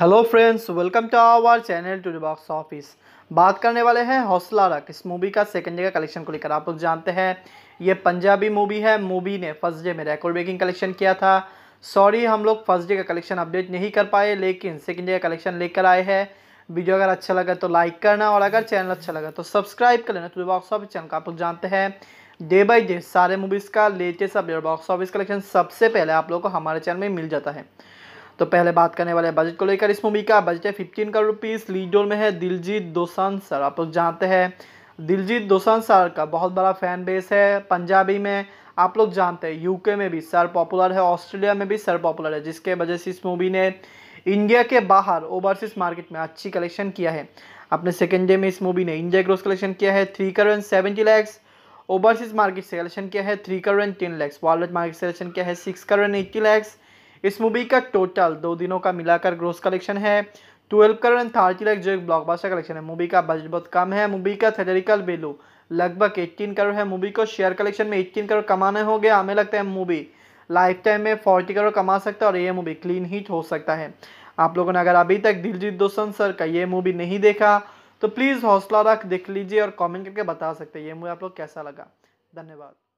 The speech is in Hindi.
hello friends welcome to our channel to box office बात करने वाले हैं हौसला रख इस मूवी का सेकंड डे का कलेक्शन को लेकर आप लोग जानते हैं ये पंजाबी मूवी है मूवी ने फर्स्ट डे में रेकॉर्ड ब्रेकिंग कलेक्शन किया था सॉरी हम लोग फर्स्ट डे का कलेक्शन अपडेट नहीं कर पाए लेकिन सेकेंड डे का कलेक्शन लेकर आए हैं वीडियो अगर अच्छा लगा तो लाइक करना और अगर चैनल अच्छा लगा तो सब्सक्राइब कर लेना टू बॉक्स ऑफिस चैनल का आप लोग जानते हैं डे बाई डे सारे मूवीज़ का latest update box office collection सबसे पहले आप लोग को हमारे चैनल में मिल जाता है तो पहले बात करने वाले बजट को लेकर इस मूवी का बजट है fifteen crore rupees lead role में है दिलजीत दोसान सर आप लोग जानते हैं दिलजीत दोसान सर का बहुत बड़ा फैन बेस है पंजाबी में आप लोग जानते हैं यूके में भी सर पॉपुलर है ऑस्ट्रेलिया में भी सर पॉपुलर है जिसके वजह से इस मूवी ने इंडिया के बाहर ओवरसीज मार्केट में अच्छी कलेक्शन किया है अपने सेकेंड डे में इस मूवी ने इंडिया ग्रोस कलेक्शन किया है three crore and seventy lakhs overseas market से कलेक्शन किया है three crore and ten lakhs world market से कलेक्शन किया है six crore and eighty lakhs इस मूवी का टोटल दो दिनों का मिलाकर ग्रोस कलेक्शन है twelve crore and thirty lakh जो एक ब्लॉकबस्टर कलेक्शन है मूवी का बजट बहुत कम है मूवी का थेटरिकल वैल्यू लगभग एट्टीन करोड़ है मूवी को शेयर कलेक्शन में एट्टीन करोड़ कमाने हो गया हमें लगता है मूवी लाइफ टाइम में फोर्टी करोड़ कमा सकता है और ये मूवी क्लीन हिट हो सकता है आप लोगों ने अगर अभी तक दिलजीत दोसन सर का ये मूवी नहीं देखा तो प्लीज़ हौसला रख देख लीजिए और कमेंट करके बता सकते हैं ये मूवी आप लोग कैसा लगा धन्यवाद